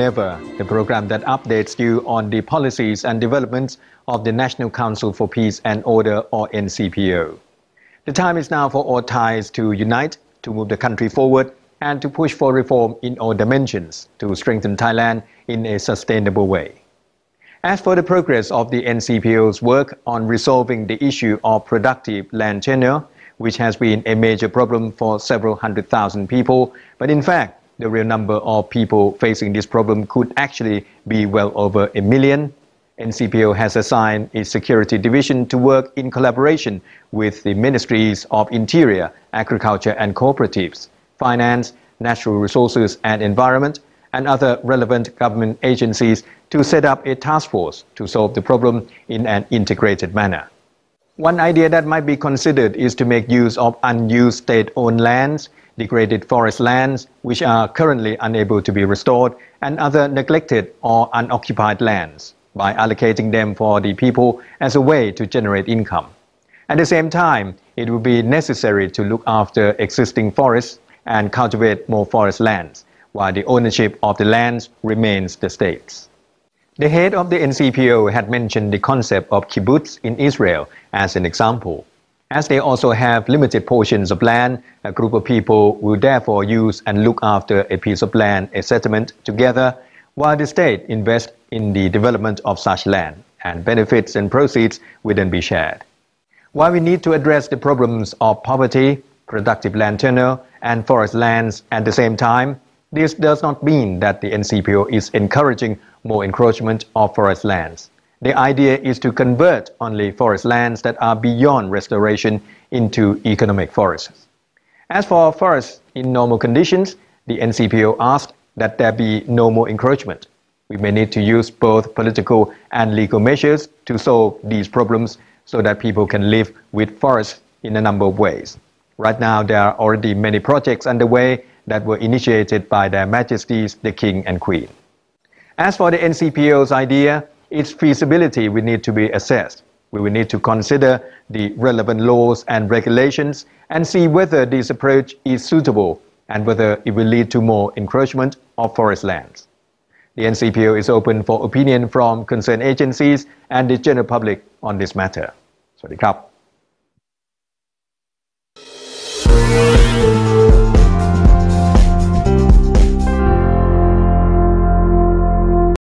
Never, the program that updates you on the policies and developments of the National Council for Peace and Order, or NCPO. The time is now for all ties to unite, to move the country forward, and to push for reform in all dimensions to strengthen Thailand in a sustainable way. As for the progress of the NCPO's work on resolving the issue of productive land tenure, which has been a major problem for several hundred thousand people, but in fact, the real number of people facing this problem could actually be well over a million. NCPO has assigned its security division to work in collaboration with the Ministries of Interior, Agriculture and Cooperatives, Finance, Natural Resources and Environment, and other relevant government agencies to set up a task force to solve the problem in an integrated manner. One idea that might be considered is to make use of unused state owned lands degraded forest lands which are currently unable to be restored, and other neglected or unoccupied lands by allocating them for the people as a way to generate income. At the same time, it will be necessary to look after existing forests and cultivate more forest lands, while the ownership of the lands remains the state's. The head of the NCPO had mentioned the concept of kibbutz in Israel as an example. As they also have limited portions of land, a group of people will therefore use and look after a piece of land, a settlement, together, while the state invests in the development of such land, and benefits and proceeds will then be shared. While we need to address the problems of poverty, productive land tenure, and forest lands at the same time, this does not mean that the NCPO is encouraging more encroachment of forest lands. The idea is to convert only forest lands that are beyond restoration into economic forests. As for forests in normal conditions, the NCPO asked that there be no more encroachment. We may need to use both political and legal measures to solve these problems so that people can live with forests in a number of ways. Right now, there are already many projects underway that were initiated by Their Majesties the King and Queen. As for the NCPO's idea its feasibility will need to be assessed. We will need to consider the relevant laws and regulations and see whether this approach is suitable and whether it will lead to more encroachment of forest lands. The NCPO is open for opinion from concerned agencies and the general public on this matter. สวัสดีครับ